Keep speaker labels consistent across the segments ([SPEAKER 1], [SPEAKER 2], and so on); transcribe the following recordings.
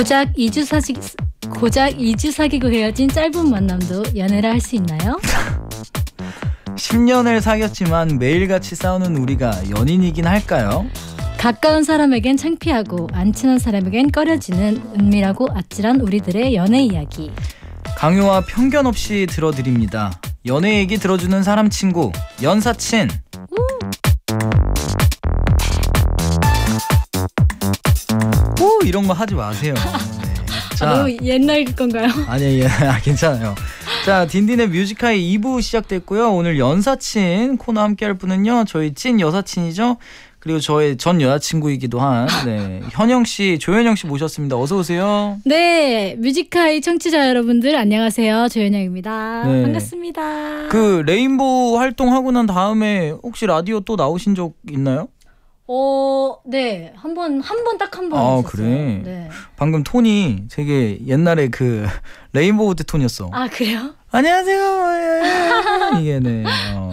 [SPEAKER 1] 고작 2주 사직 고작 2주 사귀고 헤어진 짧은 만남도 연애를할 수 있나요?
[SPEAKER 2] 10년을 사귀었지만 매일같이 싸우는 우리가 연인이긴 할까요?
[SPEAKER 1] 가까운 사람에겐 창피하고 안 친한 사람에겐 꺼려지는 은밀하고 아찔한 우리들의 연애 이야기.
[SPEAKER 2] 강요와 편견 없이 들어드립니다. 연애 얘기 들어주는 사람 친구, 연사친. 이런 거 하지 마세요. 네. 아, 자, 아, 너무
[SPEAKER 1] 옛날 건가요?
[SPEAKER 2] 아니, 예, 아, 괜찮아요. 자, 딘딘의 뮤지카이 2부 시작됐고요. 오늘 연사친 코너 함께 할 분은요. 저희 찐 여사친이죠. 그리고 저의 전 여자친구이기도 한 네. 현영 씨, 조현영 씨 모셨습니다. 어서 오세요.
[SPEAKER 1] 네, 뮤지카이 청취자 여러분들 안녕하세요. 조현영입니다. 네. 반갑습니다.
[SPEAKER 2] 그 레인보우 활동하고 난 다음에 혹시 라디오 또 나오신 적 있나요?
[SPEAKER 1] 어, 네. 한 번, 한 번 딱 한번 아, 있었
[SPEAKER 2] 그래? 네. 방금 톤이 되게 옛날에 그 레인보우 때 톤이었어.
[SPEAKER 1] 아, 그래요? 안녕하세요.
[SPEAKER 2] 예, 예, 예. 이게 네. 어.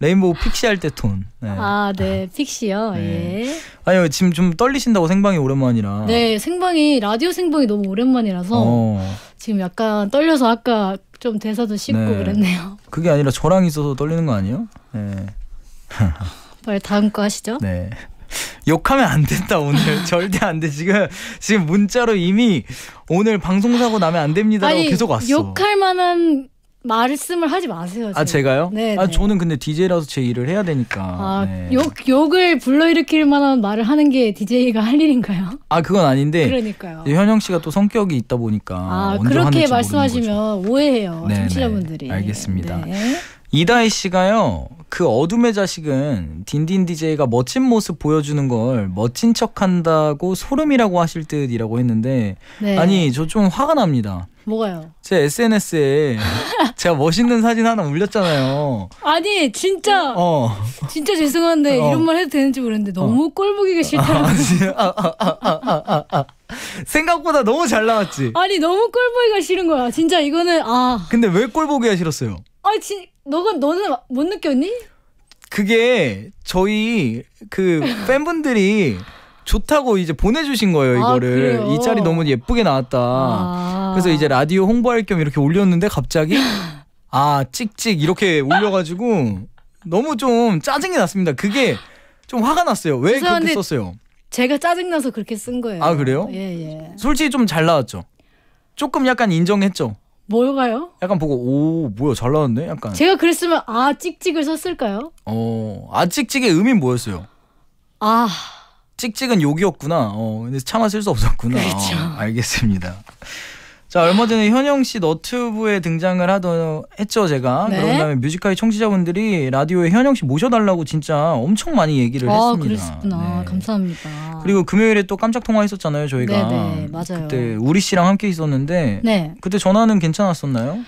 [SPEAKER 2] 레인보우 픽시 할 때 톤. 네.
[SPEAKER 1] 아, 네. 아. 픽시요. 네. 예.
[SPEAKER 2] 아니요. 지금 좀 떨리신다고 생방이 오랜만이라.
[SPEAKER 1] 네, 생방이 라디오 생방이 너무 오랜만이라서 어. 지금 약간 떨려서 아까 좀 대사도 씹고 네. 그랬네요.
[SPEAKER 2] 그게 아니라 저랑 있어서 떨리는 거 아니에요? 네.
[SPEAKER 1] 빨리 다음 거 하시죠. 네.
[SPEAKER 2] 욕하면 안 된다 오늘 절대 안 돼 지금 지금 문자로 이미 오늘 방송 사고 나면 안 됩니다라고 아니, 계속 왔어. 욕할
[SPEAKER 1] 만한 말씀을 하지 마세요. 아, 지금. 아
[SPEAKER 2] 제가요? 네. 아 네. 저는 근데 DJ라서 제 일을 해야 되니까.
[SPEAKER 1] 아, 네. 욕을 불러일으킬 만한 말을 하는 게 DJ가 할 일인가요?
[SPEAKER 2] 아 그건 아닌데. 그러니까요. 현영 씨가 또 성격이 있다 보니까. 아 그렇게 말씀하시면
[SPEAKER 1] 오해해요 네, 네. 청취자분들이.
[SPEAKER 2] 알겠습니다. 네. 이다희 씨가요. 그 어둠의 자식은 딘딘 DJ가 멋진 모습 보여주는 걸 멋진 척한다고 소름이라고 하실 듯이라고 했는데 네. 아니 저 좀 화가 납니다. 뭐가요? 제 SNS에 제가 멋있는 사진 하나 올렸잖아요.
[SPEAKER 1] 아니 진짜 어. 진짜 죄송한데 어. 이런 말 해도 되는지 모르는데 어. 너무 어. 꼴보기가 싫다고.
[SPEAKER 2] 생각보다 너무 잘 나왔지.
[SPEAKER 1] 아니 너무 꼴보기가 싫은 거야. 진짜 이거는 아.
[SPEAKER 2] 근데 왜 꼴보기가 싫었어요?
[SPEAKER 1] 아니 진 너가 너는 못 느꼈니?
[SPEAKER 2] 그게 저희 그 팬분들이 좋다고 이제 보내주신 거예요 아, 이거를 아, 이 짤이 너무 예쁘게 나왔다 아. 그래서 이제 라디오 홍보할 겸 이렇게 올렸는데 갑자기 아 찍찍 이렇게 올려가지고 너무 좀 짜증이 났습니다 그게 좀 화가 났어요 왜 그렇게 썼어요
[SPEAKER 1] 제가 짜증나서 그렇게 쓴 거예요 아 그래요 예 예.
[SPEAKER 2] 솔직히 좀 잘 나왔죠 조금 약간 인정했죠
[SPEAKER 1] 뭘까요?
[SPEAKER 2] 약간 보고 오 뭐야 잘 나왔네 약간 제가
[SPEAKER 1] 그랬으면 아 찍찍을 썼을까요?
[SPEAKER 2] 어, 아 찍찍의 의미 뭐였어요? 아 찍찍은 욕이었구나. 어, 근데 참아 쓸 수 없었구나. 그렇죠. 어, 알겠습니다. 자 얼마 전에 현영 씨 너튜브에 등장을 하던 했죠 제가 네? 그런 다음에 뮤지컬 청취자분들이 라디오에 현영 씨 모셔달라고 진짜 엄청 많이 얘기를 아, 했습니다.
[SPEAKER 1] 그구나 네. 감사합니다.
[SPEAKER 2] 그리고 금요일에 또 깜짝 통화했었잖아요 저희가 네네, 네,
[SPEAKER 1] 맞아요. 그때
[SPEAKER 2] 우리 씨랑 함께 있었는데 네. 그때 전화는 괜찮았었나요?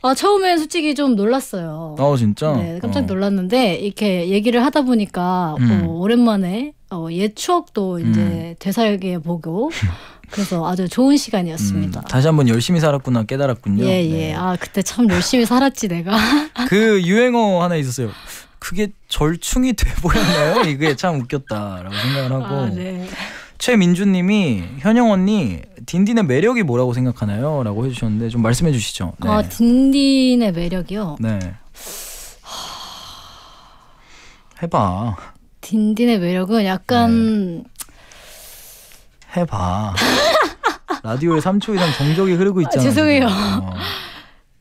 [SPEAKER 1] 아 처음엔 솔직히 좀 놀랐어요.
[SPEAKER 2] 아 진짜? 네 깜짝
[SPEAKER 1] 어. 놀랐는데 이렇게 얘기를 하다 보니까 음. 어, 오랜만에 어, 옛 추억도 이제 음. 되살게 보고 그래서 아주 좋은 시간이었습니다. 음,
[SPEAKER 2] 다시 한번 열심히 살았구나 깨달았군요. 예, 네. 예.
[SPEAKER 1] 네. 아, 그때 참 열심히 살았지, 내가.
[SPEAKER 2] 그 유행어 하나 있었어요. 그게 절충이 돼 보였나요? 이게 참 웃겼다라고 생각을 하고. 아, 네. 최민주님이 현영 언니 딘딘의 매력이 뭐라고 생각하나요? 라고 해주셨는데 좀 말씀해 주시죠. 네. 아
[SPEAKER 1] 딘딘의 매력이요?
[SPEAKER 2] 네. 해봐.
[SPEAKER 1] 딘딘의 매력은 약간 네.
[SPEAKER 2] 해봐. 라디오에 3초 이상 정적이 흐르고 있잖아요. 아, 죄송해요. 어.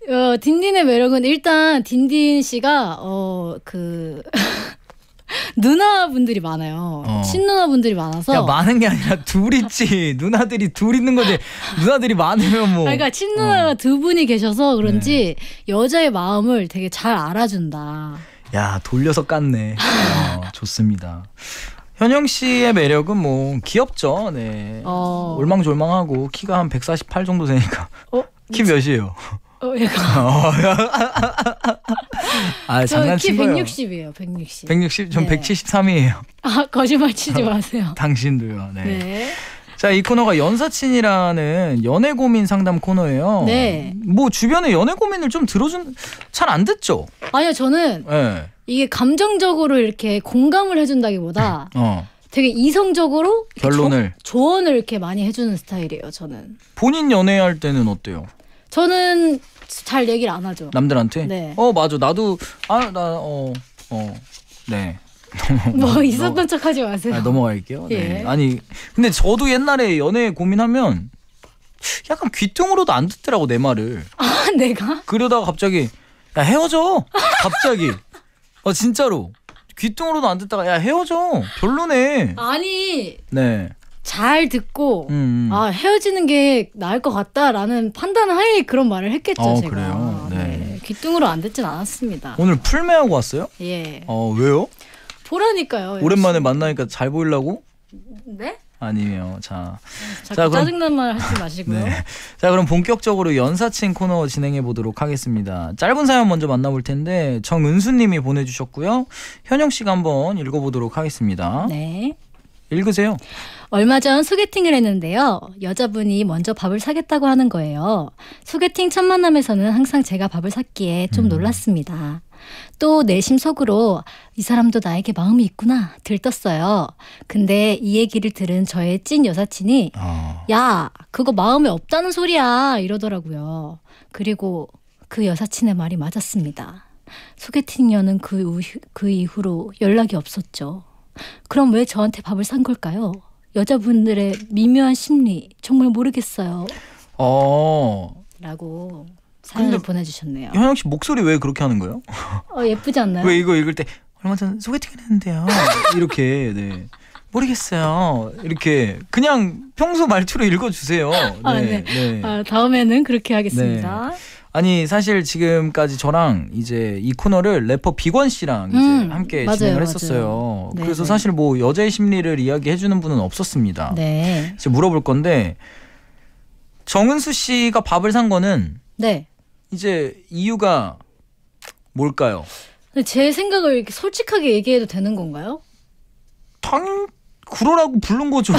[SPEAKER 1] 어, 딘딘의 매력은 일단 딘딘 씨가 어그 누나분들이 많아요. 어. 친누나분들이 많아서 야, 많은
[SPEAKER 2] 게 아니라 둘 있지. 누나들이 둘 있는 거지. 누나들이 많으면 뭐. 아, 그러니까
[SPEAKER 1] 친누나가 어. 두 분이 계셔서 그런지 네. 여자의 마음을 되게 잘 알아준다.
[SPEAKER 2] 야 돌려서 깠네. 어, 좋습니다. 현영 씨의 매력은 뭐 귀엽죠. 네. 어. 올망졸망하고 키가 한 148 정도 되니까. 어? 키 몇이에요? 어, 어. 아, 장난친 거요키
[SPEAKER 1] 160이에요. 160.
[SPEAKER 2] 160? 전 네. 173이에요.
[SPEAKER 1] 아, 거짓말
[SPEAKER 2] 치지 마세요. 당신도요. 네. 네. 자, 이 코너가 연사친이라는 연애 고민 상담 코너예요. 네. 뭐 주변에 연애 고민을 좀 들어준 잘 안 듣죠?
[SPEAKER 1] 아니요, 저는 네. 이게 감정적으로 이렇게 공감을 해준다기보다 어. 되게 이성적으로 결론을 조, 언을 이렇게 많이 해주는 스타일이에요. 저는
[SPEAKER 2] 본인 연애할 때는 어때요?
[SPEAKER 1] 저는 잘 얘기를 안 하죠.
[SPEAKER 2] 남들한테? 네. 어 맞아. 나도 아나어어 어, 네. 뭐 있었던
[SPEAKER 1] 넘어, 척하지 마세요. 아,
[SPEAKER 2] 넘어갈게요. 네. 예. 아니 근데 저도 옛날에 연애 고민하면 약간 귀퉁으로도 안 듣더라고 내 말을. 아 내가? 그러다가 갑자기 야 헤어져. 갑자기. 어 진짜로 귀뚱으로도 안 듣다가 야 헤어져 별로네.
[SPEAKER 1] 아니 네. 잘 듣고 음, 음. 아 헤어지는 게 나을 것 같다라는 판단 하에 그런 말을 했겠죠 어, 제가.
[SPEAKER 2] 그래요? 네. 네.
[SPEAKER 1] 귀뚱으로 안 듣진 않았습니다. 오늘
[SPEAKER 2] 풀메하고 왔어요? 예. 어 왜요?
[SPEAKER 1] 보라니까요. 오랜만에
[SPEAKER 2] 만나니까 잘 보이려고? 네? 아니에요. 자, 자 짜증난
[SPEAKER 1] 말 하지 마시고요. 네.
[SPEAKER 2] 자 그럼 본격적으로 연사친 코너 진행해 보도록 하겠습니다. 짧은 사연 먼저 만나볼 텐데 정은수님이 보내주셨고요. 현영 씨가 한번 읽어보도록 하겠습니다. 네. 읽으세요.
[SPEAKER 1] 얼마 전 소개팅을 했는데요. 여자분이 먼저 밥을 사겠다고 하는 거예요. 소개팅 첫 만남에서는 항상 제가 밥을 샀기에 좀 음. 놀랐습니다. 또 내심 속으로 이 사람도 나에게 마음이 있구나 들떴어요. 근데 이 얘기를 들은 저의 찐 여사친이 어. 야 그거 마음에 없다는 소리야 이러더라고요. 그리고 그 여사친의 말이 맞았습니다. 소개팅녀는 그, 그 이후로 연락이 없었죠. 그럼 왜 저한테 밥을 산 걸까요? 여자분들의 미묘한 심리 정말 모르겠어요.
[SPEAKER 2] 어. 라고
[SPEAKER 1] 사연을 보내주셨네요.
[SPEAKER 2] 현영 씨 목소리 왜 그렇게 하는 거예요?
[SPEAKER 1] 어, 예쁘지 않나요? 왜
[SPEAKER 2] 이거 읽을 때 얼마 전 소개팅을 했는데요. 이렇게 네. 모르겠어요. 이렇게 그냥 평소 말투로 읽어주세요. 아, 네, 아, 네. 네.
[SPEAKER 1] 아, 다음에는 그렇게 하겠습니다. 네.
[SPEAKER 2] 아니 사실 지금까지 저랑 이제 이 코너를 래퍼 비건 씨랑 이제 음, 함께 맞아요, 진행을 했었어요. 맞아요. 네, 그래서 네. 사실 뭐 여자의 심리를 이야기해주는 분은 없었습니다. 네. 지금 물어볼 건데 정은수 씨가 밥을 산 거는 네. 이제 이유가 뭘까요?
[SPEAKER 1] 제 생각을 이렇게 솔직하게 얘기해도 되는 건가요?
[SPEAKER 2] 당 그러라고 부른 거죠.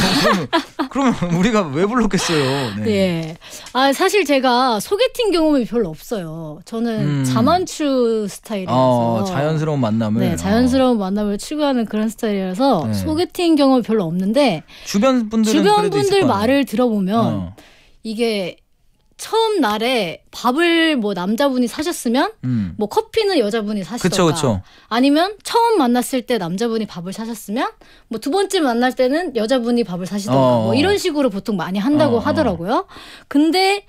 [SPEAKER 2] 그러면, 그러면 우리가 왜 불렀겠어요? 네.
[SPEAKER 1] 예. 아 사실 제가 소개팅 경험이 별로 없어요. 저는 음. 자만추 스타일이라서 아,
[SPEAKER 2] 자연스러운 만남을 네, 아.
[SPEAKER 1] 자연스러운 아. 만남을 추구하는 그런 스타일이라서 네. 소개팅 경험이 별로 없는데
[SPEAKER 2] 주변 분들 주변 분들 말을
[SPEAKER 1] 들어보면 어. 이게 처음 날에 밥을 뭐 남자분이 사셨으면 음. 뭐 커피는 여자분이 사셨던가 아니면 처음 만났을 때 남자분이 밥을 사셨으면 뭐 두 번째 만날 때는 여자분이 밥을 사시던가 어뭐 어. 이런 식으로 보통 많이 한다고 어 하더라고요. 근데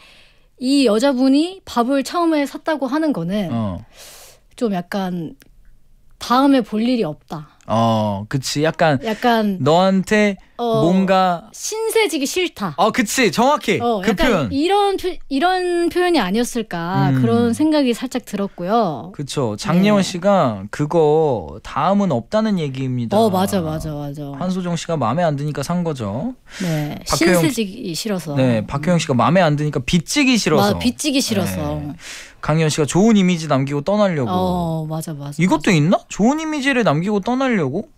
[SPEAKER 1] 이 여자분이 밥을 처음에 샀다고 하는 거는 어. 좀 약간 다음에 볼 일이 없다.
[SPEAKER 2] 어, 그치. 약간 약간 너한테 어, 뭔가
[SPEAKER 1] 신세지기 싫다.
[SPEAKER 2] 어, 그치. 정확히 어, 그 약간 표현.
[SPEAKER 1] 이런 표, 이런 표현이 아니었을까 음. 그런 생각이 살짝 들었고요.
[SPEAKER 2] 그쵸. 장예원 네. 씨가 그거 다음은 없다는 얘기입니다. 어, 맞아,
[SPEAKER 1] 맞아, 맞아.
[SPEAKER 2] 한소정 씨가 마음에 안 드니까 산 거죠. 네, 박효영,
[SPEAKER 1] 신세지기 싫어서. 네,
[SPEAKER 2] 박효영 씨가 마음에 안 드니까 빚지기 싫어서. 빚지기 싫어서. 네. 강현 씨가 좋은 이미지 남기고 떠나려고. 어, 맞아, 맞아. 이것도 맞아. 있나? 좋은 이미지를 남기고 떠나려고?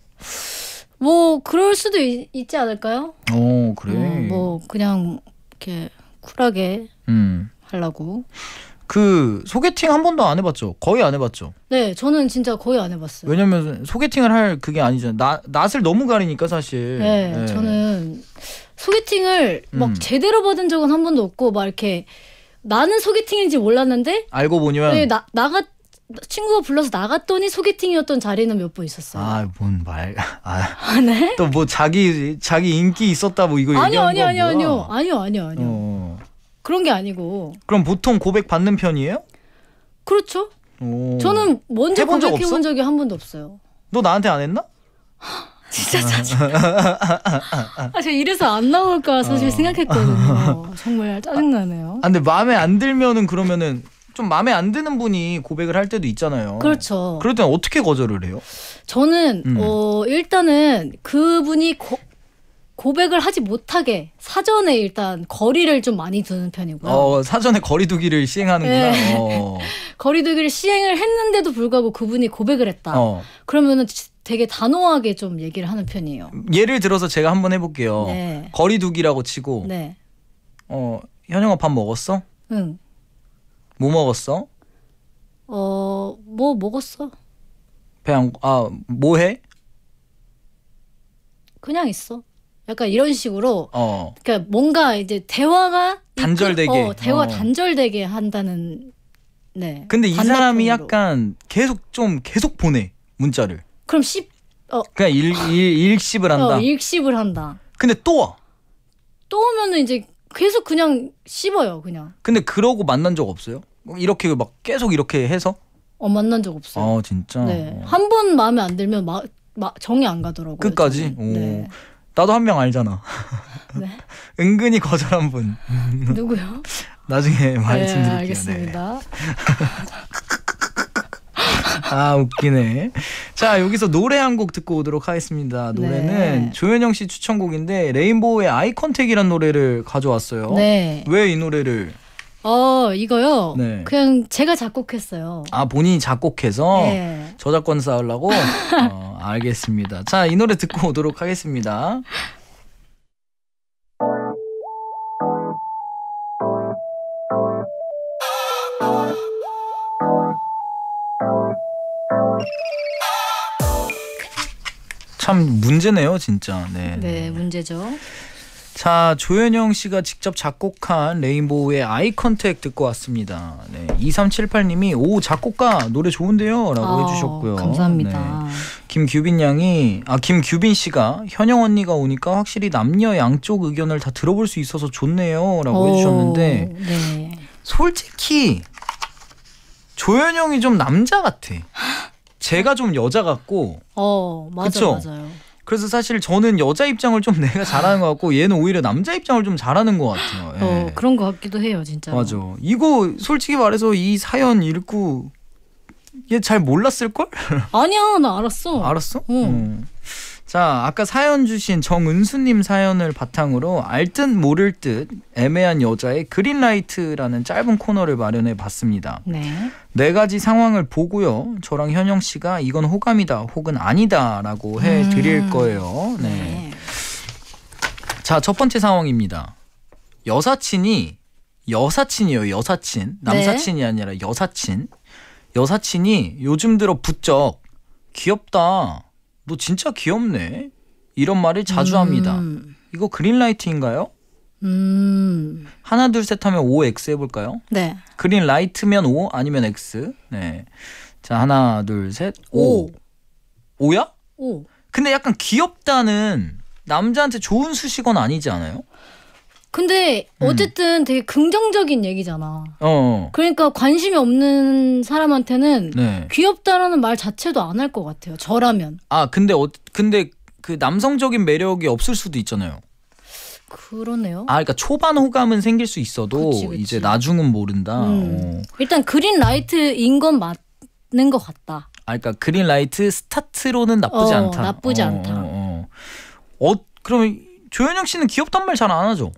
[SPEAKER 1] 뭐 그럴 수도 있, 지 않을까요?
[SPEAKER 2] 어, 그래. 음,
[SPEAKER 1] 뭐 그냥 이렇게 쿨하게 음. 하려고.
[SPEAKER 2] 그 소개팅 한 번도 안 해봤죠? 거의 안 해봤죠?
[SPEAKER 1] 네, 저는 진짜 거의 안 해봤어요.
[SPEAKER 2] 왜냐면 소개팅을 할 그게 아니잖아요. 나, 낯을 너무 가리니까 사실. 네, 네. 저는
[SPEAKER 1] 소개팅을 막 음. 제대로 받은 적은 한 번도 없고 막 이렇게 나는 소개팅인지 몰랐는데
[SPEAKER 2] 알고 보니면 네, 나
[SPEAKER 1] 나가 친구가 불러서 나갔더니 소개팅이었던 자리는 몇 번 있었어요.
[SPEAKER 2] 아뭔 말? 아, 아 네? 또 뭐 자기 자기 인기 있었다 뭐 이거 아니요 아니요 아니요 아니요 아니요 아니요 아니요
[SPEAKER 1] 그런 게 아니고.
[SPEAKER 2] 그럼 보통 고백 받는 편이에요? 그렇죠. 오. 저는
[SPEAKER 1] 먼저 고백해본 적이 한 번도 없어요.
[SPEAKER 2] 너 나한테 안 했나? 진짜 짜증. 아,
[SPEAKER 1] 제가 이래서 안 나올까 사실 어. 생각했거든요. 정말 짜증나네요.
[SPEAKER 2] 아, 근데 마음에 안 들면은 그러면은 좀 마음에 안 드는 분이 고백을 할 때도 있잖아요. 그렇죠. 그럴 땐 어떻게 거절을 해요?
[SPEAKER 1] 저는 음. 어 일단은 그분이 고, 고백을 하지 못하게 사전에 일단 거리를 좀 많이 두는 편이고요.
[SPEAKER 2] 어, 사전에 거리두기를 시행하는구나. 네. 어.
[SPEAKER 1] 거리두기를 시행을 했는데도 불구하고 그분이 고백을 했다. 어. 그러면은 되게 단호하게 좀 얘기를 하는 편이에요.
[SPEAKER 2] 예를 들어서 제가 한번 해볼게요. 네. 거리두기라고 치고 네. 어 현영아 밥 먹었어? 응. 뭐 먹었어?
[SPEAKER 1] 어뭐 먹었어?
[SPEAKER 2] 배안아뭐 해?
[SPEAKER 1] 그냥 있어. 약간 이런 식으로 어. 그러니까 뭔가 이제 대화가
[SPEAKER 2] 단절되게 어, 대화 어.
[SPEAKER 1] 단절되게 한다는 네. 근데 이 사람이
[SPEAKER 2] 약간 계속 좀 계속 보내 문자를.
[SPEAKER 1] 그럼 씹 어.
[SPEAKER 2] 그냥 일, 일, 일십을 한다. 어,
[SPEAKER 1] 일십을 한다.
[SPEAKER 2] 근데 또 와.
[SPEAKER 1] 또 오면은 이제 계속 그냥 씹어요, 그냥.
[SPEAKER 2] 근데 그러고 만난 적 없어요? 뭐 이렇게 막 계속 이렇게 해서? 어, 만난 적 없어요. 아, 진짜? 네. 어.
[SPEAKER 1] 한번 마음에 안 들면 막, 막 정이 안 가더라고요.
[SPEAKER 2] 끝까지? 네. 나도 한 명 알잖아. 네? 은근히 거절한 분. 누구요? 나중에 네, 말씀드릴게요. 네, 알겠습니다. 네. 아 웃기네. 자 여기서 노래 한 곡 듣고 오도록 하겠습니다. 노래는 네. 조현영 씨 추천곡인데 레인보우의 아이컨택이란 노래를 가져왔어요. 네. 왜 이 노래를?
[SPEAKER 1] 어 이거요. 네. 그냥 제가 작곡했어요.
[SPEAKER 2] 아 본인이 작곡해서 네. 저작권 쌓으려고. 어, 알겠습니다. 자 이 노래 듣고 오도록 하겠습니다. 참 문제네요, 진짜. 네.
[SPEAKER 1] 네, 문제죠.
[SPEAKER 2] 자, 조현영 씨가 직접 작곡한 레인보우의 아이 컨택 듣고 왔습니다. 네. 2378님이 오, 작곡가 노래 좋은데요? 라고 아, 해주셨고요.
[SPEAKER 1] 감사합니다. 네.
[SPEAKER 2] 김규빈 양이, 아, 김규빈 씨가 현영 언니가 오니까 확실히 남녀 양쪽 의견을 다 들어볼 수 있어서 좋네요. 라고 해주셨는데, 네. 솔직히 조현영이 좀 남자 같아. 제가 좀 여자 같고
[SPEAKER 1] 어 맞아 그 맞아요.
[SPEAKER 2] 그래서 사실 저는 여자 입장을 좀 내가 잘하는 것 같고 얘는 오히려 남자 입장을 좀 잘하는 것 같아요. 어, 예. 어 그런 것 같기도 해요 진짜. 맞아. 이거 솔직히 말해서 이 사연 읽고 얘 잘 몰랐을 걸? 아니야 나 알았어. 알았어? 어. 어. 자, 아까 사연 주신 정은수님 사연을 바탕으로 알듯 모를 듯 애매한 여자의 그린라이트라는 짧은 코너를 마련해 봤습니다. 네. 네 가지 상황을 보고요. 저랑 현영 씨가 이건 호감이다 혹은 아니다라고 해 음. 드릴 음. 거예요. 네. 네. 자, 첫 번째 상황입니다. 여사친이 여사친이요, 여사친. 네. 남사친이 아니라 여사친. 여사친이 요즘 들어 부쩍 귀엽다. 너 진짜 귀엽네. 이런 말을 자주 음. 합니다. 이거 그린라이트인가요? 음. 하나 둘 셋 하면 O X 해볼까요? 네. 그린라이트면 O 아니면 X. 네. 자 하나 둘 셋. O. 오. O야? 오. 근데 약간 귀엽다는 남자한테 좋은 수식어는 아니지 않아요?
[SPEAKER 1] 근데 음. 어쨌든 음. 되게 긍정적인 얘기잖아. 어, 어. 그러니까 관심이 없는 사람한테는 네. 귀엽다라는 말 자체도 안 할 것 같아요. 저라면.
[SPEAKER 2] 아 근데 어 근데 그 남성적인 매력이 없을 수도 있잖아요.
[SPEAKER 1] 그러네요. 아,
[SPEAKER 2] 그러니까 초반 호감은 생길 수 있어도 그치, 그치. 이제 나중은 모른다. 음. 어.
[SPEAKER 1] 일단 그린 라이트인 건 맞는 것 같다.
[SPEAKER 2] 아, 그러니까 그린 라이트 스타트로는 나쁘지 어, 않다. 나쁘지 어, 않다. 어, 어. 어 그러면 조현영 씨는 귀엽단 말 잘 안 하죠?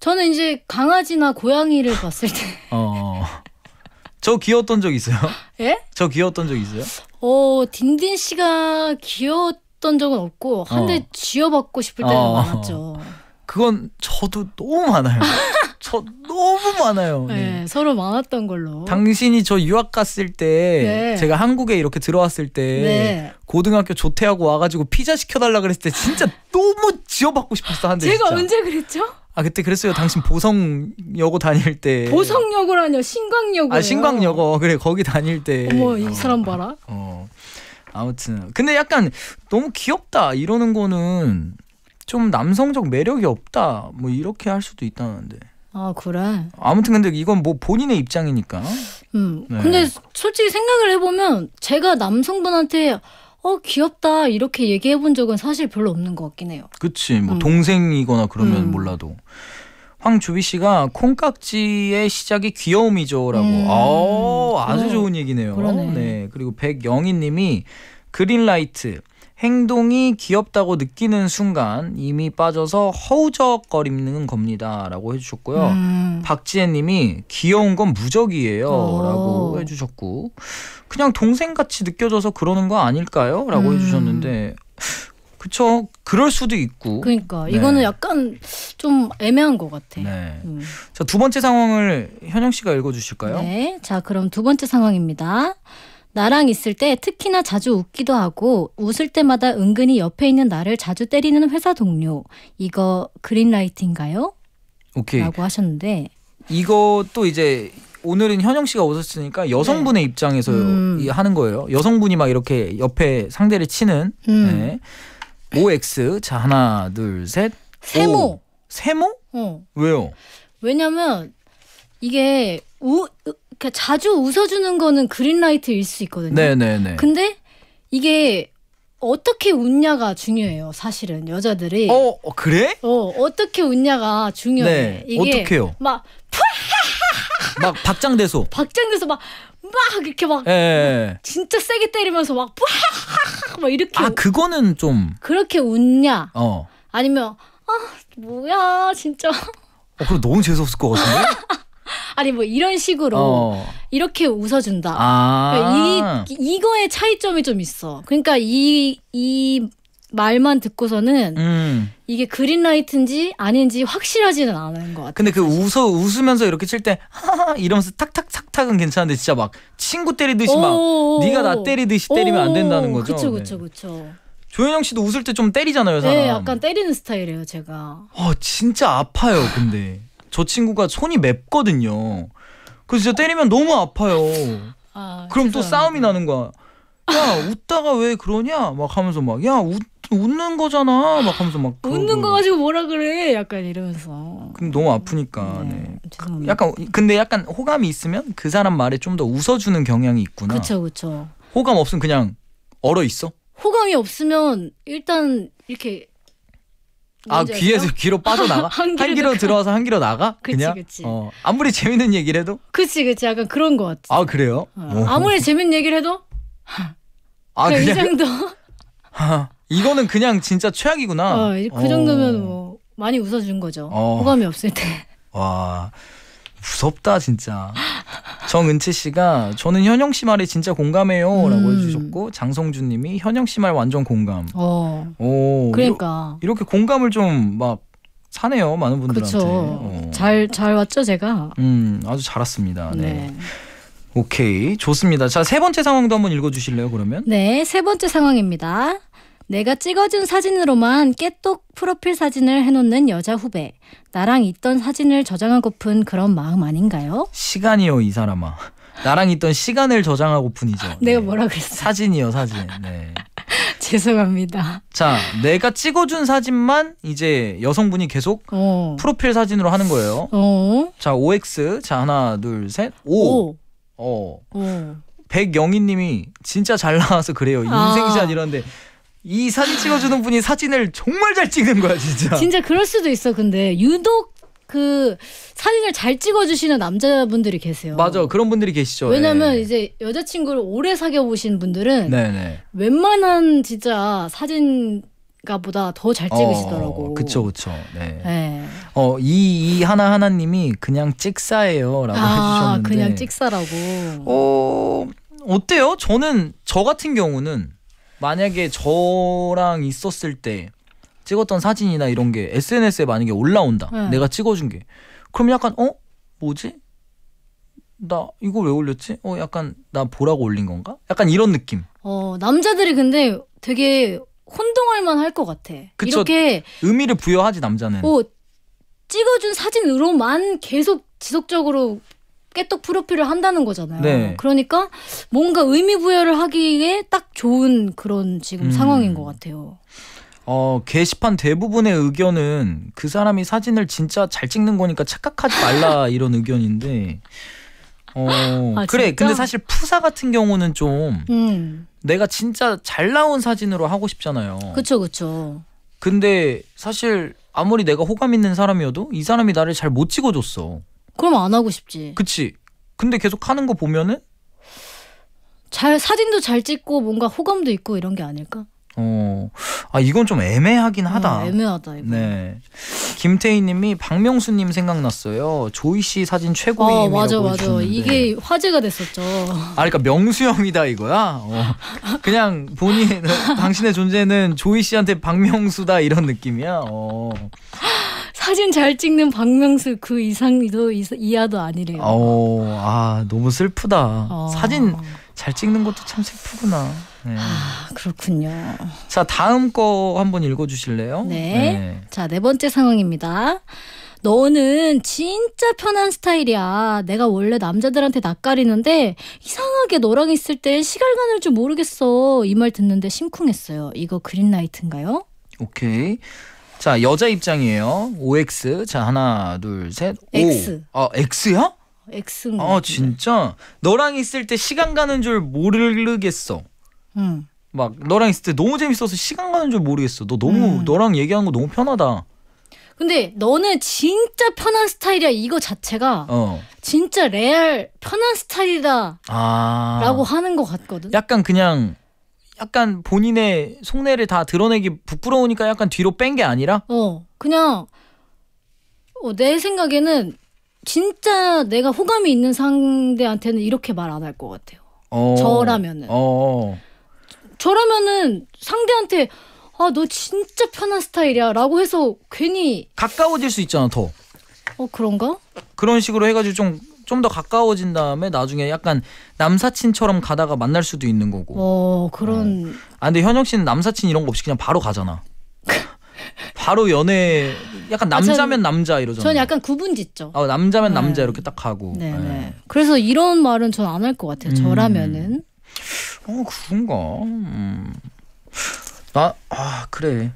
[SPEAKER 1] 저는 이제 강아지나 고양이를 봤을 때.
[SPEAKER 2] 어. 저 귀여웠던 적 있어요? 예? 저 귀여웠던 적 있어요?
[SPEAKER 1] 어, 딘딘 씨가 귀여웠던 적은 없고 한대 어. 쥐어받고 싶을 때는 어. 많았죠.
[SPEAKER 2] 그건 저도 너무 많아요. 저 너무 많아요. 네,
[SPEAKER 1] 네, 서로 많았던 걸로.
[SPEAKER 2] 당신이 저 유학 갔을 때 네. 제가 한국에 이렇게 들어왔을 때 네. 고등학교 조퇴하고 와가지고 피자 시켜달라 그랬을 때 진짜 너무 지어받고 싶었어 한데. 제가 진짜. 언제 그랬죠? 아 그때 그랬어요. 당신 보성여고 다닐 때.
[SPEAKER 1] 보성여고라뇨. 신광여고. 아
[SPEAKER 2] 신광여고 그래 거기 다닐 때. 어머
[SPEAKER 1] 이 어. 사람 봐라.
[SPEAKER 2] 어 아무튼 근데 약간 너무 귀엽다 이러는 거는 좀 남성적 매력이 없다 뭐 이렇게 할 수도 있다는데.
[SPEAKER 1] 아 그래.
[SPEAKER 2] 아무튼 근데 이건 뭐 본인의 입장이니까.
[SPEAKER 1] 음. 네. 근데 솔직히 생각을 해보면 제가 남성분한테 어 귀엽다 이렇게 얘기해 본 적은 사실 별로 없는 것 같긴 해요.
[SPEAKER 2] 그치 뭐 음. 동생이거나 그러면 음. 몰라도 황주비 씨가 콩깍지의 시작이 귀여움이죠라고. 음. 아 아주 그래. 좋은 얘기네요. 그러네. 네 그리고 백영희님이 그린라이트 행동이 귀엽다고 느끼는 순간 이미 빠져서 허우적거리는 겁니다. 라고 해주셨고요. 음. 박지혜 님이 귀여운 건 무적이에요. 어. 라고 해주셨고, 그냥 동생같이 느껴져서 그러는 거 아닐까요? 라고 음. 해주셨는데, 그쵸. 그럴 수도 있고. 그러니까 네. 이거는
[SPEAKER 1] 약간 좀 애매한 것 같아. 네.
[SPEAKER 2] 음. 자두 번째 상황을 현영 씨가 읽어주실까요?
[SPEAKER 1] 네. 자 그럼 두 번째 상황입니다. 나랑 있을 때 특히나 자주 웃기도 하고 웃을 때마다 은근히 옆에 있는 나를 자주 때리는 회사 동료. 이거 그린라이트인가요? 오케이. 라고 하셨는데
[SPEAKER 2] 이것도 이제 오늘은 현영 씨가 오셨으니까 여성분의 네. 입장에서 음. 하는 거예요. 여성분이 막 이렇게 옆에 상대를 치는 음. 네. o 자 하나 둘 셋. 세모. 오.
[SPEAKER 1] 세모? 어. 왜요? 왜냐면 이게 우, 그러니 자주 웃어주는 거는 그린라이트일 수 있거든요. 네네네. 네, 네. 근데 이게 어떻게 웃냐가 중요해요. 사실은 여자들이. 어, 어 그래? 어 어떻게 웃냐가 중요해. 네. 이게 어떻게요? 막막
[SPEAKER 2] 박장대소.
[SPEAKER 1] 박장대소 막. 막 이렇게 막 예. 예, 예. 진짜 세게 때리면서 막막 이렇게 아
[SPEAKER 2] 그거는 좀
[SPEAKER 1] 그렇게 웃냐 어 아니면 아 뭐야 진짜 어,
[SPEAKER 2] 그럼 너무 재수없을 것 같은데
[SPEAKER 1] 아니 뭐 이런 식으로 어. 이렇게 웃어준다. 아. 그러니까 이 이거의 차이점이 좀 있어. 그러니까 이 이 말만 듣고서는 음. 이게 그린라이트인지 아닌지 확실하지는 않은 것
[SPEAKER 2] 같아. 근데 그 웃어 웃으면서 이렇게 칠때 이러면서 탁탁 탁탁은 괜찮은데 진짜 막 친구 때리듯이 막 네가 나 때리듯이 때리면 안 된다는 거죠. 그렇죠,
[SPEAKER 1] 그렇죠, 그렇죠.
[SPEAKER 2] 조현영 씨도 웃을 때 좀 때리잖아요, 사람. 네,
[SPEAKER 1] 약간 때리는 스타일이에요, 제가.
[SPEAKER 2] 아, 진짜 아파요, 근데. 저 친구가 손이 맵거든요. 그래서 진짜 때리면 너무 아파요. 아, 그럼 죄송합니다. 싸움이 나는 거야. 야 웃다가 왜 그러냐 막 하면서 막야 웃는 거잖아 막 하면서 막 웃는 거
[SPEAKER 1] 가지고 뭐라 그래? 약간 이러면서.
[SPEAKER 2] 그럼 너무 아프니까. 네. 네. 죄송합니다. 약간 근데 약간 호감이 있으면 그 사람 말에 좀 더 웃어주는 경향이 있구나. 그쵸 그쵸. 호감 없으면 그냥 얼어 있어.
[SPEAKER 1] 호감이 없으면 일단 이렇게 아 귀에서 귀로 빠져나가 한, 한 귀로 들어와서
[SPEAKER 2] 한 귀로 나가 그치, 그냥 그치. 어, 아무리 재밌는 얘기를 해도
[SPEAKER 1] 그치 그치 약간 그런 것 같아
[SPEAKER 2] 아 그래요 어. 아무리
[SPEAKER 1] 재밌는 얘기를 해도
[SPEAKER 2] 아 그냥, 이 정도 이거는 그냥 진짜 최악이구나 어, 그 정도면
[SPEAKER 1] 어. 뭐 많이 웃어준 거죠 어. 호감이 없을 때
[SPEAKER 2] 와 무섭다 진짜 정은채 씨가 저는 현영 씨 말에 진짜 공감해요라고 음. 해주셨고 장성준님이 현영 씨 말 완전 공감. 어. 오.
[SPEAKER 1] 그러니까
[SPEAKER 2] 이렇게 공감을 좀 막 사네요 많은 분들한테.
[SPEAKER 1] 잘잘 어. 왔죠 제가.
[SPEAKER 2] 음 아주 잘 왔습니다. 네. 네. 오케이 좋습니다. 자 세 번째 상황도 한번 읽어주실래요 그러면?
[SPEAKER 1] 네 세 번째 상황입니다. 내가 찍어준 사진으로만 깨똑 프로필 사진을 해놓는 여자 후배. 나랑 있던 사진을 저장하고픈 그런 마음
[SPEAKER 2] 아닌가요? 시간이요, 이 사람아. 나랑 있던 시간을 저장하고픈이죠. 내가 네. 뭐라 그랬어? 사진이요, 사진. 네.
[SPEAKER 1] 죄송합니다.
[SPEAKER 2] 자, 내가 찍어준 사진만 이제 여성분이 계속 어. 프로필 사진으로 하는 거예요.
[SPEAKER 1] 어.
[SPEAKER 2] 자, OX. 자, 하나, 둘, 셋. 오. 오. 어. 오. 백영희님이 진짜 잘 나와서 그래요. 아. 인생샷 아. 이런데 이 사진 찍어주는 분이 사진을 정말 잘 찍는 거야 진짜. 진짜
[SPEAKER 1] 그럴 수도 있어. 근데 유독 그 사진을 잘 찍어주시는 남자분들이 계세요.
[SPEAKER 2] 맞아, 그런 분들이 계시죠. 왜냐면 네.
[SPEAKER 1] 이제 여자친구를 오래 사귀어 보신
[SPEAKER 2] 분들은 네네. 네.
[SPEAKER 1] 웬만한 진짜 사진 가보다 더 잘 찍으시더라고.
[SPEAKER 2] 어, 그쵸, 그 네. 네. 어, 이, 이 하나 하나님이 그냥 찍사예요라고 아, 해주셨는데. 그냥
[SPEAKER 1] 찍사라고. 어,
[SPEAKER 2] 어때요? 저는 저 같은 경우는 만약에 저랑 있었을 때 찍었던 사진이나 이런 게 SNS에 만약에 올라온다. 네. 내가 찍어준 게. 그럼 약간 어? 뭐지? 나 이거 왜 올렸지? 어 약간 나 보라고 올린 건가? 약간 이런 느낌.
[SPEAKER 1] 어 남자들이 근데 되게 혼동할만 할 것 같아. 그쵸, 이렇게
[SPEAKER 2] 의미를 부여하지 남자는.
[SPEAKER 1] 어 찍어준 사진으로만 계속 지속적으로 깨똑 프로필을 한다는 거잖아요. 네. 그러니까 뭔가 의미 부여를 하기에 딱 좋은 그런 지금 음. 상황인 것 같아요.
[SPEAKER 2] 어, 게시판 대부분의 의견은 그 사람이 사진을 진짜 잘 찍는 거니까 착각하지 말라 이런 의견인데 어, 아, 그래. 진짜? 근데 사실 푸사 같은 경우는 좀 음. 내가 진짜 잘 나온 사진으로 하고 싶잖아요.
[SPEAKER 1] 그쵸, 그쵸.
[SPEAKER 2] 근데 사실 아무리 내가 호감 있는 사람이어도 이 사람이 나를 잘 못 찍어줬어. 그럼 안 하고 싶지. 그치. 근데 계속 하는 거 보면은
[SPEAKER 1] 잘 사진도 잘 찍고 뭔가 호감도 있고 이런 게 아닐까?
[SPEAKER 2] 어, 아 이건 좀 애매하긴 어, 하다. 어, 애매하다 이거. 네, 김태희님이 박명수님 생각났어요. 조이 씨 사진 최고임이라고 어, 맞아 맞 주셨는데. 이게
[SPEAKER 1] 화제가 됐었죠. 아,
[SPEAKER 2] 그러니까 명수 형이다 이거야. 어. 그냥 본인 당신의 존재는 조이 씨한테 박명수다 이런 느낌이야. 어.
[SPEAKER 1] 사진 잘 찍는 박명수 그 이상도 이하도 아니래요.
[SPEAKER 2] 오, 어, 아 너무 슬프다. 어. 사진 잘 찍는 것도 참 슬프구나. 네. 아 그렇군요. 자 다음 거 한번 읽어주실래요? 네. 네.
[SPEAKER 1] 자 네 번째 상황입니다. 너는 진짜 편한 스타일이야. 내가 원래 남자들한테 낯가리는데 이상하게 너랑 있을 때 시간 가는 줄 모르겠어. 이 말 듣는데 심쿵했어요. 이거 그린라이트인가요?
[SPEAKER 2] 오케이. 자 여자 입장이에요. OX 자 하나 둘 셋. O. X. 아 X야? X인 아 진짜 너랑 있을 때 시간 가는 줄 모르겠어. 음. 막 너랑 있을 때 너무 재밌어서 시간 가는 줄 모르겠어. 너 너무 음. 너랑 얘기하는 거 너무 편하다.
[SPEAKER 1] 근데 너는 진짜 편한 스타일이야 이거 자체가 어. 진짜 레알 편한 스타일이다라고
[SPEAKER 2] 아.
[SPEAKER 1] 하는 것 같거든.
[SPEAKER 2] 약간 그냥 약간 본인의 속내를 다 드러내기 부끄러우니까 약간 뒤로 뺀 게 아니라 어
[SPEAKER 1] 그냥 어, 내 생각에는 진짜 내가 호감이 있는 상대한테는 이렇게 말 안 할 것 같아요.
[SPEAKER 2] 어. 저라면은 어. 어.
[SPEAKER 1] 저라면은 상대한테 아 너 진짜 편한 스타일이야라고 해서 괜히
[SPEAKER 2] 가까워질 수 있잖아 더.
[SPEAKER 1] 어 그런가?
[SPEAKER 2] 그런 식으로 해가지고 좀 좀더 가까워진 다음에 나중에 약간 남사친처럼 가다가 만날 수도 있는 거고. 어
[SPEAKER 1] 그런. 어.
[SPEAKER 2] 아 근데 현영 씨는 남사친 이런 거 없이 그냥 바로 가잖아. 바로 연애 약간 남자면 아, 전, 남자 이러잖아요. 는
[SPEAKER 1] 약간 구분 짓죠.
[SPEAKER 2] 아, 남자면 네. 남자 이렇게 딱 하고.
[SPEAKER 1] 네, 네. 네. 그래서 이런 말은 전 안 할 것 같아요. 음. 저라면은.
[SPEAKER 2] 어 그런가. 음. 아, 아 그래.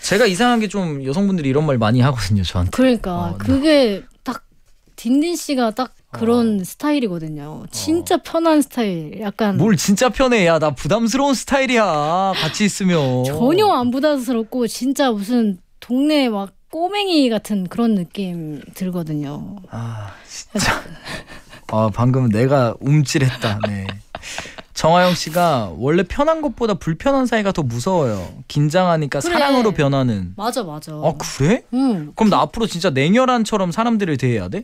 [SPEAKER 2] 제가 이상한게 좀 여성분들이 이런 말 많이 하거든요 저한테.
[SPEAKER 1] 그러니까 어, 네. 그게 딘딘 씨가 딱 그런 어. 스타일이거든요. 어. 진짜 어. 편한 스타일. 약간 뭘
[SPEAKER 2] 진짜 편해. 야, 나 부담스러운 스타일이야. 같이 있으면. 전혀
[SPEAKER 1] 안 부담스럽고 진짜 무슨 동네 막 꼬맹이 같은 그런 느낌 들거든요. 아, 진짜.
[SPEAKER 2] 아, 방금 내가 움찔했다. 네. 정하영 씨가 원래 편한 것보다 불편한 사이가 더 무서워요. 긴장하니까 그래. 사랑으로 변하는. 맞아 맞아. 아 그래? 응. 그럼 나 앞으로 진짜 냉혈한처럼 사람들을 대해야 돼?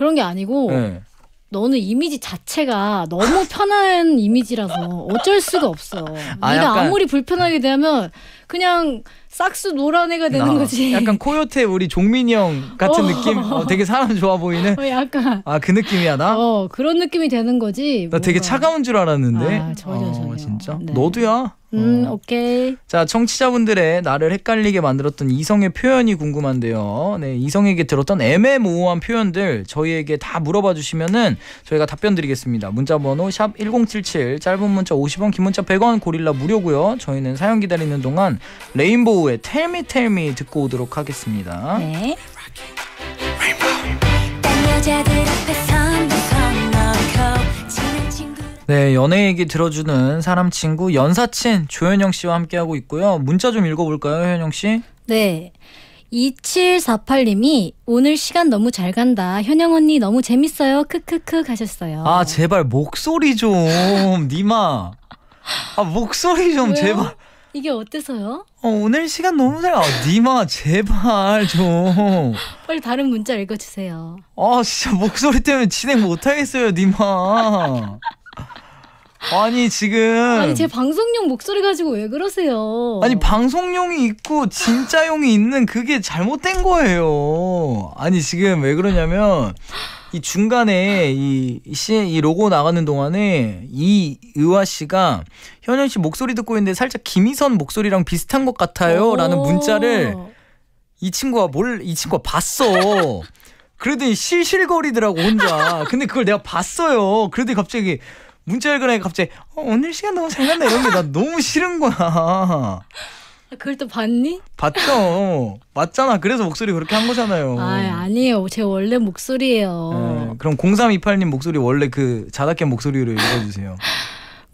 [SPEAKER 1] 그런 게 아니고 네. 너는 이미지 자체가 너무 편한 이미지라서 어쩔 수가 없어. 아, 네가 약간... 아무리 불편하게 되면 그냥 싹스 노란 애가 되는 아, 거지. 약간
[SPEAKER 2] 코요태 우리 종민형 같은 어. 느낌. 어, 되게 사람 좋아 보이는.
[SPEAKER 1] 어, 약간.
[SPEAKER 2] 아 그 느낌이야 나. 어
[SPEAKER 1] 그런 느낌이 되는 거지. 나
[SPEAKER 2] 뭔가. 되게 차가운 줄 알았는데. 아 전혀 어, 전혀. 진짜. 네. 너도야.
[SPEAKER 1] 음, 어. 오케이.
[SPEAKER 2] 자, 청취자분들의 나를 헷갈리게 만들었던 이성의 표현이 궁금한데요. 네, 이성에게 들었던 애매모호한 표현들 저희에게 다 물어봐 주시면은 저희가 답변 드리겠습니다. 문자 번호 샵 1077, 짧은 문자 50원, 긴 문자 100원, 고릴라 무료고요. 저희는 사연 기다리는 동안 레인보우의 텔미 텔미 듣고 오도록 하겠습니다. 네. 네, 연애 얘기 들어주는 사람 친구 연사친 조현영 씨와 함께하고 있고요. 문자 좀 읽어볼까요, 현영 씨?
[SPEAKER 1] 네. 2748님이 오늘 시간 너무 잘 간다. 현영 언니 너무 재밌어요. 크크크 가셨어요
[SPEAKER 2] 아, 제발 목소리 좀. 니마. 아, 목소리 좀 왜요? 제발.
[SPEAKER 1] 이게 어때서요?
[SPEAKER 2] 어, 오늘 시간 너무 잘. 아, 니마 제발 좀.
[SPEAKER 1] 빨리 다른 문자 읽어 주세요.
[SPEAKER 2] 아, 진짜 목소리 때문에 진행 못 하겠어요, 니마. 아니 지금 아니 제
[SPEAKER 1] 방송용 목소리 가지고 왜 그러세요? 아니
[SPEAKER 2] 방송용이 있고 진짜용이 있는 그게 잘못된 거예요. 아니 지금 왜 그러냐면 이 중간에 이, 시, 이 로고 나가는 동안에 이 의화 씨가 현현 씨 목소리 듣고 있는데 살짝 김희선 목소리랑 비슷한 것 같아요라는 문자를 이 친구가 뭘 이 친구가 봤어. 그러더니 실실거리더라고 혼자. 근데 그걸 내가 봤어요. 그러더니 갑자기 문자 읽으라니 갑자기 어, 오늘 시간 너무 잘 간다 이런게 나 너무 싫은 거야.
[SPEAKER 1] 그걸 또 봤니?
[SPEAKER 2] 봤죠. 맞잖아. 그래서 목소리 그렇게 한 거잖아요. 아,
[SPEAKER 1] 아니에요. 제 원래 목소리예요.
[SPEAKER 2] 네, 그럼 0328님 목소리 원래 그 자작게 목소리로 읽어주세요.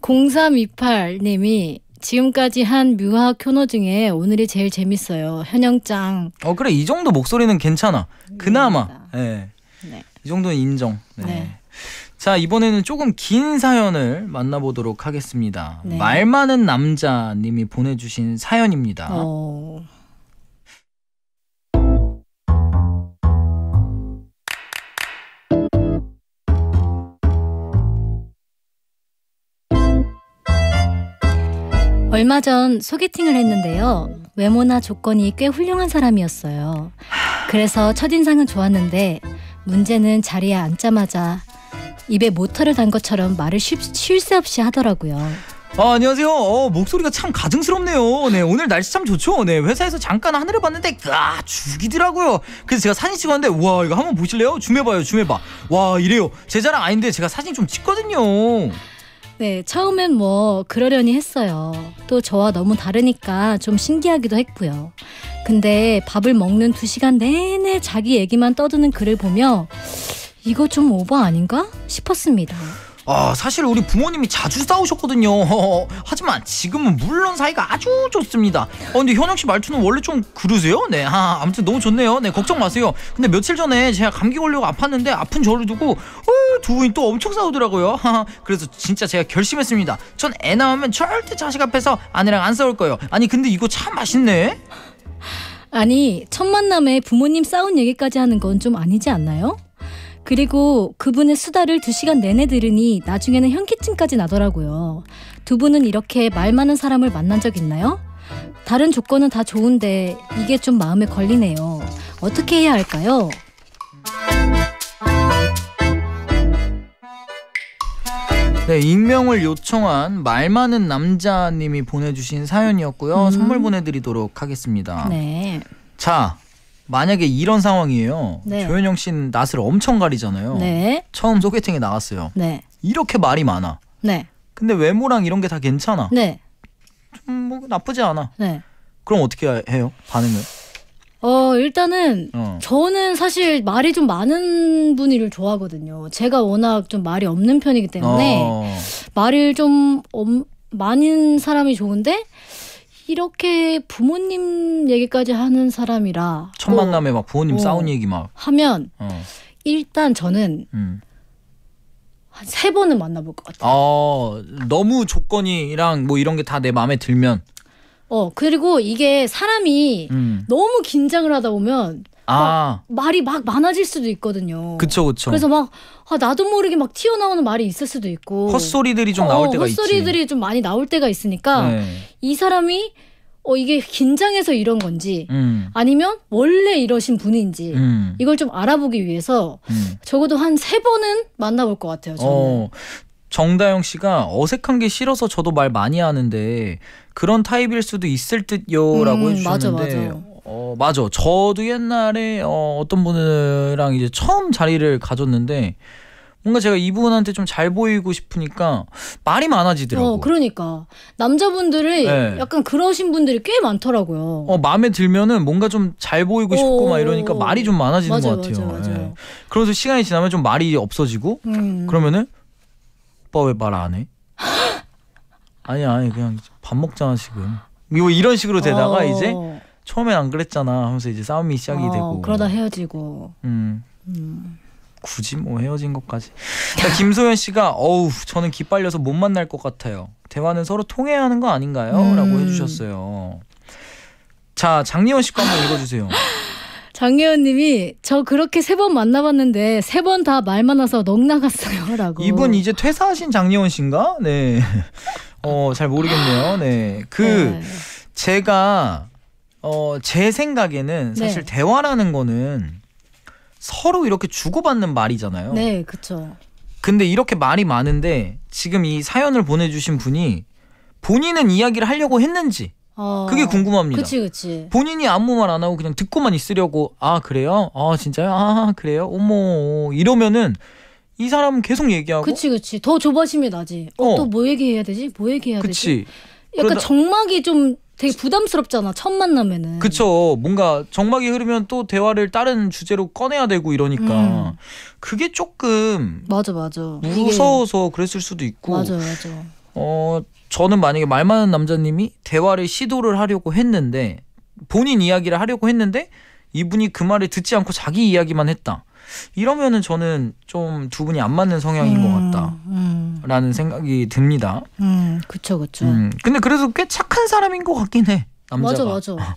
[SPEAKER 1] 0328님이 지금까지 한 뮤학 코너 중에 오늘이 제일 재밌어요. 현영짱.
[SPEAKER 2] 어 그래 이 정도 목소리는 괜찮아. 그나마. 네. 예. 네. 네. 이 정도는 인정. 네. 네. 자 이번에는 조금 긴 사연을 만나보도록 하겠습니다. 네. 말 많은 남자님이 보내주신 사연입니다.
[SPEAKER 1] 어... 얼마 전 소개팅을 했는데요. 외모나 조건이 꽤 훌륭한 사람이었어요. 그래서 첫인상은 좋았는데 문제는 자리에 앉자마자 입에 모터를 단 것처럼 말을 쉴 새 없이 하더라고요.
[SPEAKER 2] 아, 안녕하세요. 어, 목소리가 참 가증스럽네요. 네, 오늘 날씨 참 좋죠. 네, 회사에서 잠깐 하늘을 봤는데 아, 죽이더라고요. 그래서 제가 사진 찍어 는데 와, 이거 한번 보실래요? 줌해 봐요. 줌해 봐. 와, 이래요. 제 자랑 아닌데 제가 사진 좀 찍거든요.
[SPEAKER 1] 네, 처음엔 뭐 그러려니 했어요. 또 저와 너무 다르니까 좀 신기하기도 했고요. 근데 밥을 먹는 두 시간 내내 자기 얘기만 떠드는 글을 보며 이거 좀
[SPEAKER 2] 오버 아닌가 싶었습니다. 아, 사실 우리 부모님이 자주 싸우셨거든요. 하지만 지금은 물론 사이가 아주 좋습니다. 어, 근데 현영 씨 말투는 원래 좀 그러세요? 네. 아, 아무튼 너무 좋네요. 네, 걱정 마세요. 근데 며칠 전에 제가 감기 걸려고 아팠는데 아픈 저를 두고 어, 두 분이 또 엄청 싸우더라고요. 그래서 진짜 제가 결심했습니다. 전 애 낳으면 절대 자식 앞에서 아내랑 안 싸울 거예요. 아니, 근데 이거 참 맛있네.
[SPEAKER 1] 아니 첫 만남에 부모님 싸운 얘기까지 하는 건 좀 아니지 않나요? 그리고 그분의 수다를 두시간 내내 들으니 나중에는 현기증까지 나더라고요. 두 분은 이렇게 말 많은 사람을 만난 적 있나요? 다른 조건은 다 좋은데 이게 좀 마음에 걸리네요. 어떻게 해야 할까요?
[SPEAKER 2] 네, 익명을 요청한 말 많은 남자님이 보내주신 사연이었고요. 음. 선물 보내드리도록 하겠습니다. 네. 자, 만약에 이런 상황이에요. 네. 조현영 씨는 낯을 엄청 가리잖아요. 네. 처음 소개팅에 나갔어요. 네. 이렇게 말이 많아. 네. 근데 외모랑 이런 게 다 괜찮아. 네. 좀뭐 나쁘지 않아. 네. 그럼 어떻게 해요? 반응을?
[SPEAKER 1] 어 일단은 어. 저는 사실 말이 좀 많은 분이를 좋아하거든요. 제가 워낙 좀 말이 없는 편이기 때문에 어. 말을 좀 엄, 많은 사람이 좋은데 이렇게 부모님 얘기까지 하는 사람이라 첫 만남에
[SPEAKER 2] 막 부모님 어. 싸운 얘기 막 하면 어.
[SPEAKER 1] 일단 저는 음. 한세 번은 만나볼 것
[SPEAKER 2] 같아요. 어, 너무 조건이랑 뭐 이런 게 다 내 마음에 들면
[SPEAKER 1] 어 그리고 이게 사람이 음. 너무 긴장을 하다 보면 아. 막 말이 막 많아질 수도 있거든요.
[SPEAKER 2] 그쵸 그쵸. 그래서
[SPEAKER 1] 막 아, 나도 모르게 막 튀어나오는 말이 있을 수도 있고 헛소리들이 좀 나올 어, 때가 있지. 헛소리들이 좀 많이 나올 때가 있으니까 네. 이 사람이 어 이게 긴장해서 이런 건지 음. 아니면 원래 이러신 분인지 음. 이걸 좀 알아보기 위해서 음. 적어도 한 세 번은 만나볼 것 같아요. 저는. 어.
[SPEAKER 2] 정다영 씨가 어색한 게 싫어서 저도 말 많이 하는데 그런 타입일 수도 있을 듯요라고 음, 해주셨는데 맞아, 맞아. 어 맞아. 저도 옛날에 어, 어떤 분이랑 이제 처음 자리를 가졌는데 뭔가 제가 이분한테 좀 잘 보이고 싶으니까 말이 많아지더라고요. 어,
[SPEAKER 1] 그러니까 남자분들은 네. 약간 그러신 분들이 꽤 많더라고요.
[SPEAKER 2] 어, 마음에 들면은 뭔가 좀 잘 보이고 오, 싶고 막 어. 이러니까 말이 좀 많아지는 맞아요, 것 같아요. 맞아요, 맞아요. 네. 그러면서 시간이 지나면 좀 말이 없어지고 음. 그러면은 오빠 왜 말 안 해? 아니 아니 그냥 밥먹자 지금. 이거 뭐 이런 식으로 되다가 어. 이제 처음엔 안 그랬잖아 하면서 이제 싸움이 시작이 어, 되고 그러다 헤어지고 음. 음. 굳이 뭐 헤어진 것까지 김소연 씨가 어우 저는 기빨려서 못 만날 것 같아요 대화는 서로 통해야 하는 거 아닌가요? 음. 라고 해주셨어요 자 장리원 씨거 한번 읽어주세요
[SPEAKER 1] 장혜원 님이 저 그렇게 세 번 만나봤는데 세 번 다 말많아서넉 나갔어요 라고 이분 이제
[SPEAKER 2] 퇴사하신 장혜원 씨인가? 네. 어, 잘 모르겠네요. 네. 그 네. 제가 어, 제 생각에는 네. 사실 네. 대화라는 거는 서로 이렇게 주고받는 말이잖아요. 네, 그렇죠. 근데 이렇게 말이 많은데 지금 이 사연을 보내주신 분이 본인은 이야기를 하려고 했는지 어... 그게 궁금합니다. 그치, 그치. 본인이 아무 말 안 하고 그냥 듣고만 있으려고 아 그래요? 아 진짜요? 아 그래요? 어머 이러면은 이 사람은 계속 얘기하고 그치
[SPEAKER 1] 그치 더 조바심이 나지. 어, 어. 또 뭐 얘기해야 되지? 뭐 얘기해야 그치. 되지? 약간 그러다... 정막이 좀 되게 부담스럽잖아 첫만남에는
[SPEAKER 2] 그쵸 뭔가 정막이 흐르면 또 대화를 다른 주제로 꺼내야 되고 이러니까 음. 그게 조금
[SPEAKER 1] 맞아 맞아 무서워서
[SPEAKER 2] 그랬을 수도 있고 맞아 맞아 어 저는 만약에 말 많은 남자님이 대화를 시도를 하려고 했는데 본인 이야기를 하려고 했는데 이분이 그 말을 듣지 않고 자기 이야기만 했다 이러면은 저는 좀 두 분이 안 맞는 성향인 음, 것
[SPEAKER 1] 같다라는
[SPEAKER 2] 음. 생각이 듭니다. 음, 그쵸, 그쵸. 음, 근데 그래도 꽤 착한 사람인 것 같긴 해, 남자가. 맞아,
[SPEAKER 1] 맞아.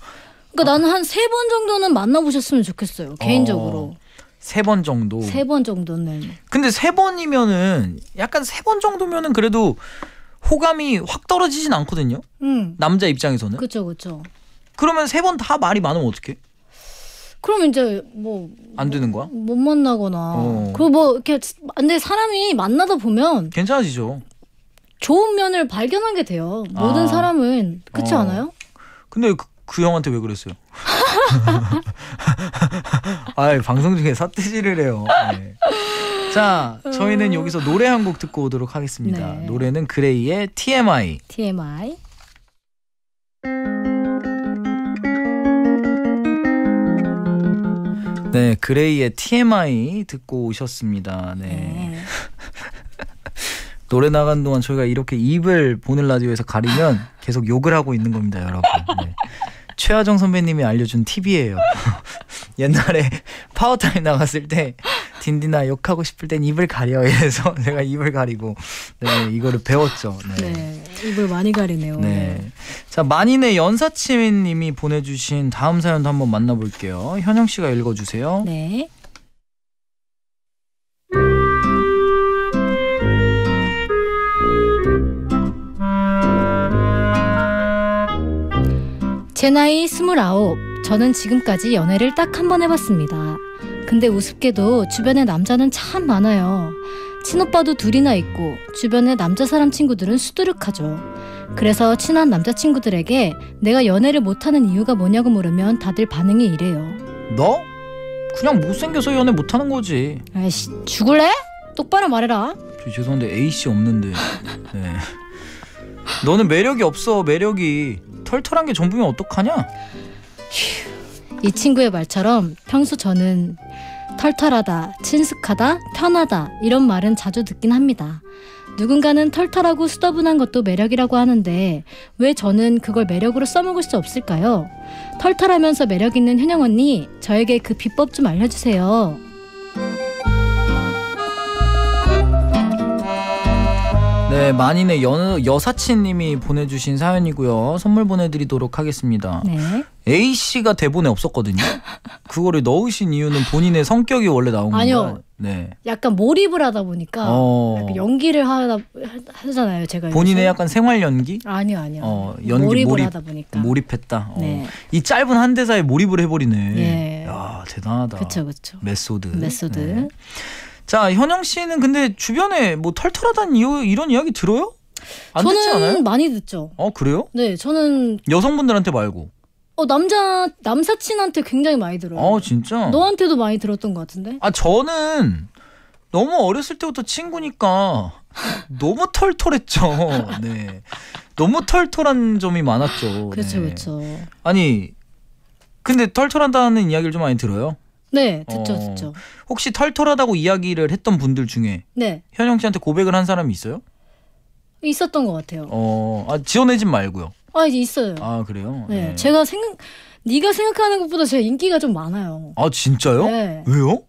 [SPEAKER 1] 그러니까 어. 나는 한 세 번 정도는 만나보셨으면 좋겠어요, 개인적으로.
[SPEAKER 2] 어. 세번 정도. 세
[SPEAKER 1] 번 정도는.
[SPEAKER 2] 근데 세 번이면은 약간 세 번 정도면은 그래도 호감이 확 떨어지진 않거든요. 음. 남자 입장에서는. 그렇죠, 그렇죠. 그러면 세 번 다 말이 많으면 어떡해?
[SPEAKER 1] 그럼 이제 뭐 안 되는 거야? 못 만나거나 어. 그리고 뭐 이렇게 근데 사람이 만나다 보면
[SPEAKER 2] 괜찮아지죠.
[SPEAKER 1] 좋은 면을 발견하게 돼요. 모든 아. 사람은 그렇지 어. 않아요?
[SPEAKER 2] 근데 그, 그 형한테 왜 그랬어요? 아, 방송 중에 사태질을 해요. 네. 자, 저희는 여기서 노래 한 곡 듣고 오도록 하겠습니다. 네. 노래는 그레이의 TMI.
[SPEAKER 1] TMI.
[SPEAKER 2] 음. 네, 그레이의 TMI 듣고 오셨습니다. 네. 네. 노래 나간 동안 저희가 이렇게 입을 보는 라디오에서 가리면 계속 욕을 하고 있는 겁니다, 여러분. 네. 최하정 선배님이 알려준 팁이에요. 옛날에 파워타임 나갔을 때 딘딘아 욕하고 싶을 땐 입을 가려 이래서 내가 입을 가리고 네, 이거를 배웠죠.
[SPEAKER 1] 네. 네. 입을 많이 가리네요. 네.
[SPEAKER 2] 자, 만인의 연사친 님이 보내주신 다음 사연도 한번 만나볼게요. 현영 씨가 읽어주세요. 네.
[SPEAKER 1] 제 나이 스물아홉. 저는 지금까지 연애를 딱 한번 해봤습니다. 근데 우습게도 주변에 남자는 참 많아요. 친오빠도 둘이나 있고 주변에 남자 사람 친구들은 수두룩하죠. 그래서 친한 남자친구들에게 내가 연애를 못하는 이유가 뭐냐고 물으면 다들 반응이
[SPEAKER 2] 이래요. 너? 그냥 못생겨서 연애 못하는 거지. 아이씨
[SPEAKER 1] 죽을래? 똑바로 말해라.
[SPEAKER 2] 저 죄송한데 A씨 없는데. 네. 너는 매력이 없어 매력이. 털털한 게 전부면 어떡하냐? 휴, 이
[SPEAKER 1] 친구의 말처럼 평소 저는 털털하다, 친숙하다, 편하다 이런 말은 자주 듣긴 합니다. 누군가는 털털하고 수더분한 것도 매력이라고 하는데 왜 저는 그걸 매력으로 써먹을 수 없을까요? 털털하면서 매력 있는 현영 언니, 저에게 그 비법 좀 알려주세요.
[SPEAKER 2] 네, 만인의 여, 여사친님이 보내주신 사연이고요. 선물 보내드리도록 하겠습니다. 네. A 씨가 대본에 없었거든요. 그거를 넣으신 이유는 본인의 성격이 원래 나온 건가요? 네.
[SPEAKER 1] 약간 몰입을 하다 보니까 어... 약간 연기를 하다 하잖아요. 제가 본인의 요새.
[SPEAKER 2] 약간 생활 연기?
[SPEAKER 1] 아니요, 아니요. 어, 연기 몰입을 몰입, 하다 보니까
[SPEAKER 2] 몰입했다. 어. 네. 이 짧은 한 대사에 몰입을 해버리네. 네. 야 대단하다. 그렇죠, 그렇죠. 메소드. 메소드. 네. 자 현영 씨는 근데 주변에 뭐 털털하다는 이유, 이런 이야기 들어요? 저는 듣지 많이 듣죠. 어 그래요?
[SPEAKER 1] 네, 저는
[SPEAKER 2] 여성분들한테 말고.
[SPEAKER 1] 어 남자 남사친한테 굉장히 많이 들어요.
[SPEAKER 2] 어 진짜? 너한테도
[SPEAKER 1] 많이 들었던 것 같은데?
[SPEAKER 2] 아 저는 너무 어렸을 때부터 친구니까 너무 털털했죠. 네. 너무 털털한 점이 많았죠. 그렇죠, 네. 그렇죠. 아니 근데 털털하다는 이야기를 좀 많이 들어요.
[SPEAKER 1] 네, 듣죠, 어, 듣죠.
[SPEAKER 2] 혹시 털털하다고 이야기를 했던 분들 중에 네. 현영 씨한테 고백을 한 사람이 있어요?
[SPEAKER 1] 있었던 것 같아요.
[SPEAKER 2] 어, 아, 지어내진 말고요.
[SPEAKER 1] 아 이제 있어요.
[SPEAKER 2] 아 그래요? 네, 네.
[SPEAKER 1] 제가 생각 네가 생각하는 것보다 제가 인기가 좀 많아요.
[SPEAKER 2] 아 진짜요? 네. 왜요?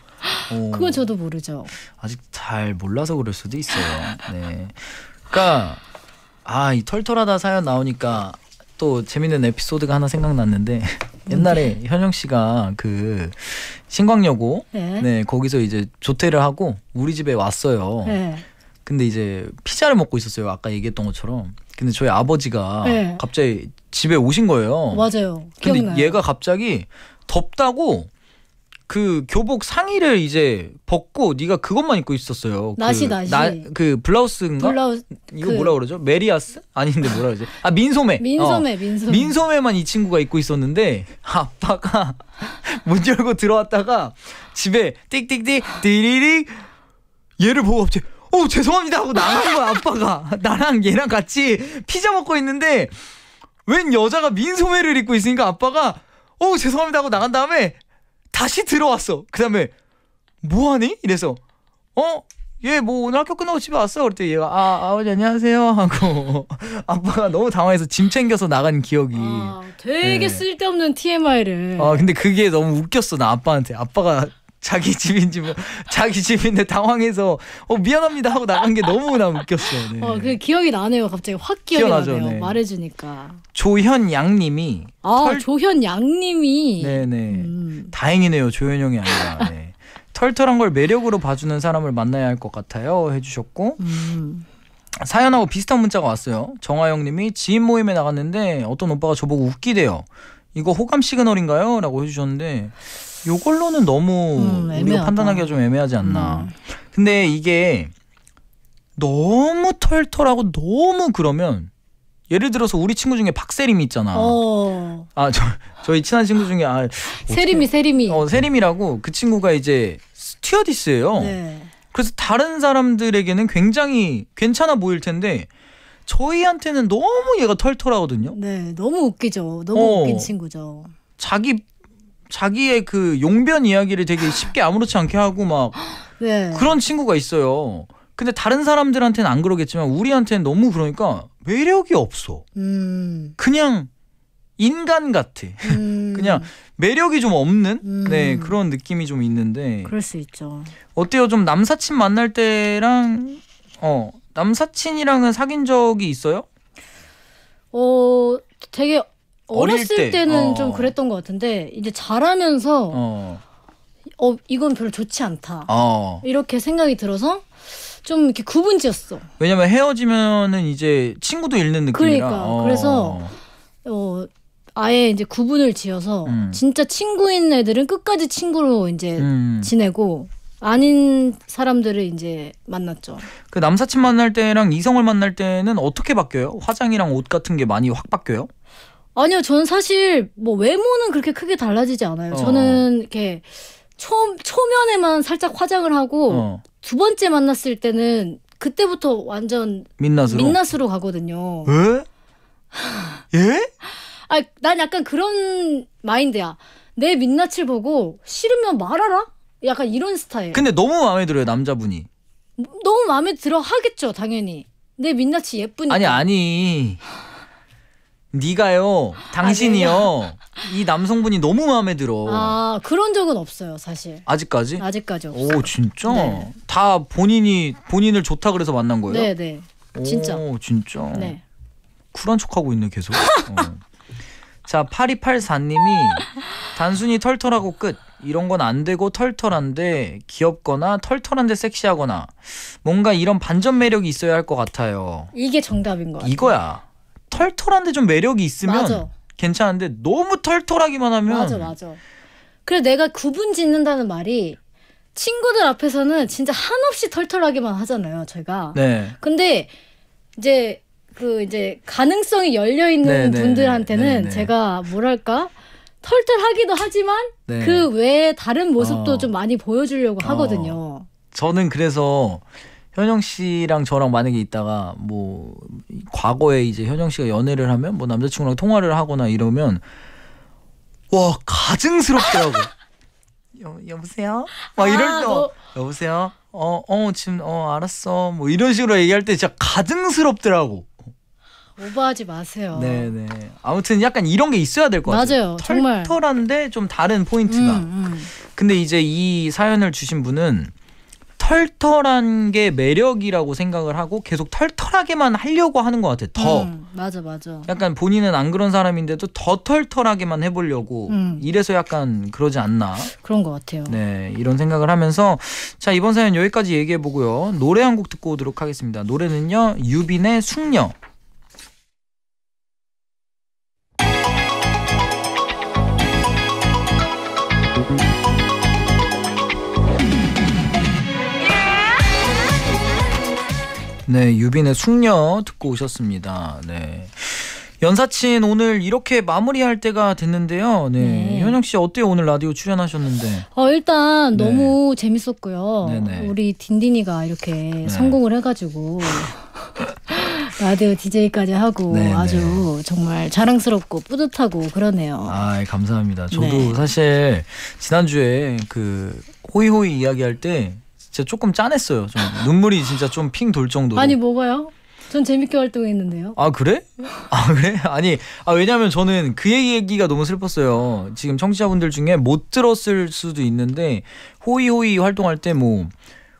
[SPEAKER 2] 그건
[SPEAKER 1] 저도 모르죠.
[SPEAKER 2] 아직 잘 몰라서 그럴 수도 있어요. 네. 그러니까 아이 털털하다 사연 나오니까 또 재밌는 에피소드가 하나 생각났는데 옛날에 현영 씨가 그 신광여고 네. 네 거기서 이제 조퇴를 하고 우리 집에 왔어요. 네. 근데 이제 피자를 먹고 있었어요. 아까 얘기했던 것처럼. 근데 저희 아버지가 네. 갑자기 집에 오신 거예요.
[SPEAKER 1] 맞아요. 근데 기억나요.
[SPEAKER 2] 얘가 갑자기 덥다고 그 교복 상의를 이제 벗고 네가 그것만 입고 있었어요. 나시 그, 나시. 나, 그 블라우스인가? 블라우스 이거 그... 뭐라 그러죠? 메리아스? 아닌데 뭐라 그러지? 아 민소매. 민소매 어. 민소매. 민소매만 이 친구가 입고 있었는데 아빠가 문 열고 들어왔다가 집에 띡띡띡 띠리릭 얘를 보고 갑자기 어 죄송합니다 하고 나간 거야 아빠가 나랑 얘랑 같이 피자 먹고 있는데 웬 여자가 민 소매를 입고 있으니까 아빠가 어 죄송합니다 하고 나간 다음에 다시 들어왔어 그 다음에 뭐하니 이래서 어 얘 뭐 오늘 학교 끝나고 집에 왔어. 그랬더니 얘가 아 아버지 안녕하세요 하고 아빠가 너무 당황해서 짐 챙겨서 나간 기억이. 아,
[SPEAKER 1] 되게 네. 쓸데없는 TMI를. 아
[SPEAKER 2] 근데 그게 너무 웃겼어 나 아빠한테 아빠가 자기 집인지 뭐 자기 집인데 당황해서 어 미안합니다 하고 나간 게 너무나 웃겼어요. 네.
[SPEAKER 1] 어, 그 기억이 나네요. 갑자기 확 기억이 기억나죠, 나네요. 네. 말해주니까.
[SPEAKER 2] 조현 양님이
[SPEAKER 1] 아 털... 조현 양님이
[SPEAKER 2] 네네 네. 음. 다행이네요 조현 형이 아니라 네. 털털한 걸 매력으로 봐주는 사람을 만나야 할 것 같아요 해주셨고. 음. 사연하고 비슷한 문자가 왔어요. 정화영님이 지인 모임에 나갔는데 어떤 오빠가 저보고 웃기대요. 이거 호감 시그널인가요? 라고 해주셨는데 요걸로는 너무 음, 우리가 판단하기가 좀 애매하지 않나. 음. 근데 이게 너무 털털하고 너무 그러면 예를 들어서 우리 친구 중에 박세림이 있잖아.
[SPEAKER 1] 어.
[SPEAKER 2] 아, 저, 저희 친한 친구 중에 아, 세림이 세림이. 어, 세림이라고 그 친구가 이제 스튜어디스예요. 네. 그래서 다른 사람들에게는 굉장히 괜찮아 보일 텐데 저희한테는 너무 얘가 털털하거든요.
[SPEAKER 1] 네, 너무 웃기죠. 너무 어, 웃긴 친구죠.
[SPEAKER 2] 자기 자기의 그 용변 이야기를 되게 쉽게 아무렇지 않게 하고 막 네. 그런 친구가 있어요. 근데 다른 사람들한테는 안 그러겠지만 우리한테는 너무 그러니까 매력이 없어. 음. 그냥 인간 같아. 음. 그냥 매력이 좀 없는 음. 네 그런 느낌이 좀 있는데. 그럴 수 있죠. 어때요? 좀 남사친 만날 때랑 어 남사친이랑은 사귄 적이 있어요?
[SPEAKER 1] 어 되게 어렸을 때. 는좀 어. 그랬던 것 같은데 이제 자라면서 어. 어 이건 별로 좋지 않다 어. 이렇게 생각이 들어서 좀 이렇게 구분지었어.
[SPEAKER 2] 왜냐면 헤어지면은 이제 친구도 잃는 느낌이라. 그러니까 어. 그래서
[SPEAKER 1] 어 아예 이제 구분을 지어서 음. 진짜 친구인 애들은 끝까지 친구로 이제 음. 음. 지내고 아닌 사람들을 이제 만났죠.
[SPEAKER 2] 그 남사친 만날 때랑 이성을 만날 때는 어떻게 바뀌어요? 화장이랑 옷 같은 게 많이 확 바뀌어요?
[SPEAKER 1] 아니요, 저는 사실 뭐 외모는 그렇게 크게 달라지지 않아요. 어. 저는 이렇게 초, 초면에만 살짝 화장을 하고 어. 두 번째 만났을 때는 그때부터 완전
[SPEAKER 2] 민낯으로, 민낯으로
[SPEAKER 1] 가거든요.
[SPEAKER 2] 왜? 예?
[SPEAKER 1] 아, 난 약간 그런 마인드야. 내 민낯을 보고 싫으면 말하라? 약간 이런 스타일. 근데
[SPEAKER 2] 너무 마음에 들어요, 남자분이.
[SPEAKER 1] 너무 마음에 들어 하겠죠, 당연히. 내 민낯이 예쁘니까. 아니,
[SPEAKER 2] 아니. 네가요, 당신이요. 이 남성분이 너무 마음에 들어.
[SPEAKER 1] 아 그런 적은 없어요 사실.
[SPEAKER 2] 아직까지? 아직까지 없어오 진짜? 네. 다 본인이 본인을 좋다 그래서 만난 거예요?
[SPEAKER 1] 네네. 네. 진짜. 오
[SPEAKER 2] 진짜. 네. 쿨한 척하고 있네 계속. 어. 자 8284님이 단순히 털털하고 끝. 이런 건 안 되고 털털한데 귀엽거나 털털한데 섹시하거나 뭔가 이런 반전 매력이 있어야 할 것 같아요.
[SPEAKER 1] 이게 정답인 거 같아요.
[SPEAKER 2] 이거야. 털털한데 좀 매력이 있으면 맞아. 괜찮은데 너무 털털하기만 하면 맞아 맞아.
[SPEAKER 1] 그래 내가 구분 짓는다는 말이 친구들 앞에서는 진짜 한없이 털털하기만 하잖아요, 제가. 네. 근데 이제 그 이제 가능성이 열려 있는 네, 네 분들한테는 네네. 네, 네. 제가 뭐랄까 털털하기도 하지만 네. 그 외에 다른 모습도 어. 좀 많이 보여주려고 어. 하거든요. 어.
[SPEAKER 2] 저는 그래서 현영 씨랑 저랑 만약에 있다가 뭐 과거에 이제 현영 씨가 연애를 하면 뭐 남자친구랑 통화를 하거나 이러면 와 가증스럽더라고. 여, 여보세요? 막 아, 이럴 때 너... 여보세요? 어, 어, 지금 어, 알았어. 뭐 이런 식으로 얘기할 때 진짜 가증스럽더라고.
[SPEAKER 1] 오버하지 마세요.
[SPEAKER 2] 네, 네. 아무튼 약간 이런 게 있어야 될 것 같아요. 맞아요. 정말 털털한데 좀 다른 포인트가. 음, 음. 근데 이제 이 사연을 주신 분은 털털한 게 매력이라고 생각을 하고 계속 털털하게만 하려고 하는 것 같아. 더 음,
[SPEAKER 1] 맞아 맞아.
[SPEAKER 2] 약간 본인은 안 그런 사람인데도 더 털털하게만 해보려고 음. 이래서 약간 그러지 않나.
[SPEAKER 1] 그런 것 같아요.
[SPEAKER 2] 네 이런 생각을 하면서 자 이번 사연 여기까지 얘기해 보고요. 노래 한 곡 듣고 오도록 하겠습니다. 노래는요 유빈의 숙녀 네, 유빈의 숙녀 듣고 오셨습니다. 네. 연사친 오늘 이렇게 마무리할 때가 됐는데요. 네. 네. 현영 씨 어때요? 오늘 라디오 출연하셨는데.
[SPEAKER 1] 어, 일단 네. 너무 재밌었고요. 네네. 우리 딘딘이가 이렇게 네. 성공을 해 가지고 라디오 DJ까지 하고 네네. 네. 아주 정말 자랑스럽고 뿌듯하고 그러네요.
[SPEAKER 2] 아, 감사합니다. 저도 네. 사실 지난주에 그 호이호이 이야기할 때 진짜 조금 짠했어요. 좀. 눈물이 진짜 좀 핑 돌 정도로. 아니
[SPEAKER 1] 뭐가요? 전 재밌게 활동했는데요.
[SPEAKER 2] 아 그래? 아 그래? 아니 아 왜냐면 저는 그 얘기가 너무 슬펐어요. 지금 청취자분들 중에 못 들었을 수도 있는데 호이호이 활동할 때 뭐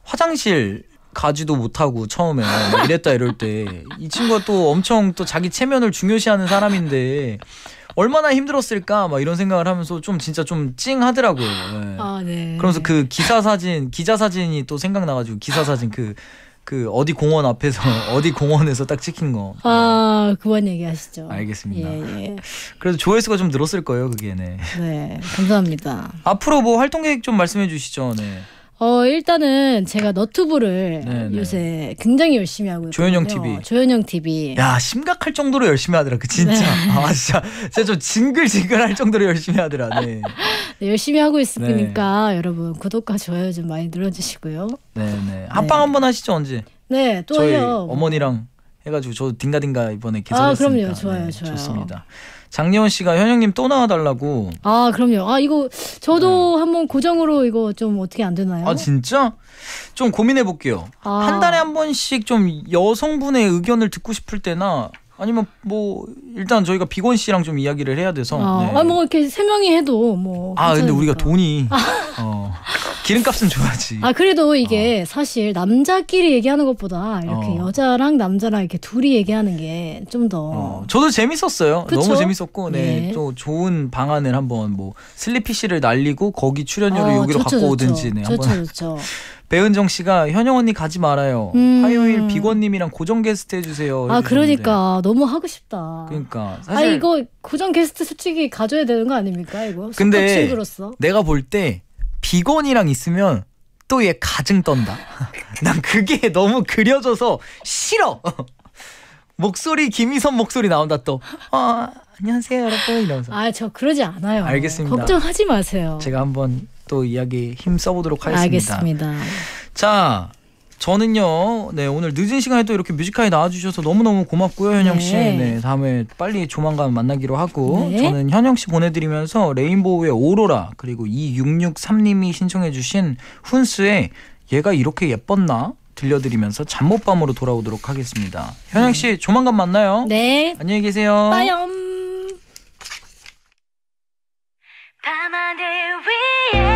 [SPEAKER 2] 화장실 가지도 못하고 처음에 뭐 이랬다 이럴 때 이 친구가 또 엄청 또 자기 체면을 중요시하는 사람인데 얼마나 힘들었을까 막 이런 생각을 하면서 좀 진짜 좀 찡하더라고요. 네.
[SPEAKER 1] 아, 네. 그러면서
[SPEAKER 2] 그 기사 사진 기자 사진이 또 생각나가지고 기사 사진 그그 그 어디 공원 앞에서 어디 공원에서 딱 찍힌 거.
[SPEAKER 1] 아 네. 그만 얘기하시죠. 알겠습니다. 예, 예.
[SPEAKER 2] 그래도 조회수가 좀 늘었을 거예요 그게 네.
[SPEAKER 1] 네 감사합니다.
[SPEAKER 2] 앞으로 뭐 활동 계획 좀 말씀해 주시죠. 네.
[SPEAKER 1] 어 일단은 제가 너튜브를 네네. 네. 요새 굉장히 열심히 하고 있거든요. 조현영 TV. 조현영 TV. 야
[SPEAKER 2] 심각할 정도로 열심히 하더라. 그 진짜. 네. 아 진짜. 진짜 좀 징글징글할 정도로 열심히 하더라. 네.
[SPEAKER 1] 네 열심히 하고 있으니까 네. 여러분 구독과 좋아요 좀 많이 눌러주시고요.
[SPEAKER 2] 네네. 네. 네. 합방 한번 하시죠 언제?
[SPEAKER 1] 네 또요. 해 어머니랑
[SPEAKER 2] 해가지고 저 딩가딩가 이번에 아, 개설했으니까. 요
[SPEAKER 1] 좋아요, 좋아요. 좋습니다.
[SPEAKER 2] 장예원 씨가 현영님 또 나와달라고.
[SPEAKER 1] 아 그럼요. 아 이거 저도 네. 한번 고정으로 이거 좀 어떻게 안 되나요? 아
[SPEAKER 2] 진짜? 좀 고민해 볼게요. 아. 한 달에 한 번씩 좀 여성분의 의견을 듣고 싶을 때나 아니면 뭐 일단 저희가 비건 씨랑 좀 이야기를 해야 돼서. 아뭐 네. 아,
[SPEAKER 1] 뭐 이렇게 세 명이 해도 뭐.
[SPEAKER 2] 아 괜찮으니까. 근데 우리가 돈이. 아. 어. 기름값은 좋아하지.
[SPEAKER 1] 아 그래도 이게 어. 사실 남자끼리 얘기하는 것보다 이렇게 어. 여자랑 남자랑 이렇게 둘이 얘기하는 게 좀 더.
[SPEAKER 2] 어. 저도 재밌었어요. 그쵸? 너무 재밌었고, 네. 예. 또 좋은 방안을 한번 뭐 슬리피씨를 날리고 거기 출연료를 아, 여기로 갖고 오든지 네, 좋죠, 좋죠. 배은정 씨가 현영 언니 가지 말아요. 음. 화요일 비건님이랑 고정 게스트 해주세요. 아 그러니까
[SPEAKER 1] 너무 하고 싶다.
[SPEAKER 2] 그러니까 아, 사실 아 이거
[SPEAKER 1] 고정 게스트 솔직히 가져야 되는 거 아닙니까 이거? 근데 친구로서.
[SPEAKER 2] 내가 볼때 비건이랑 있으면 또 얘 가증 떤다. 난 그게 너무 그려져서 싫어. 목소리 김희선 목소리 나온다 또. 어, 안녕하세요 여러분 이러면서.
[SPEAKER 1] 아저 그러지 않아요. 알겠습니다. 걱정하지 마세요.
[SPEAKER 2] 제가 한번 또 이야기 힘 써보도록 하겠습니다. 알겠습니다. 자 저는요, 네 오늘 늦은 시간에 또 이렇게 뮤지컬에 나와주셔서 너무너무 고맙고요, 현영 씨. 네, 네 다음에 빨리 조만간 만나기로 하고 네. 저는 현영 씨 보내드리면서 레인보우의 오로라 그리고 2663님이 신청해주신 훈스의 얘가 이렇게 예뻤나 들려드리면서 잠 못밤으로 돌아오도록 하겠습니다. 현영 씨 네. 조만간 만나요. 네. 안녕히 계세요. 빠염.
[SPEAKER 1] 밤하늘
[SPEAKER 2] 위에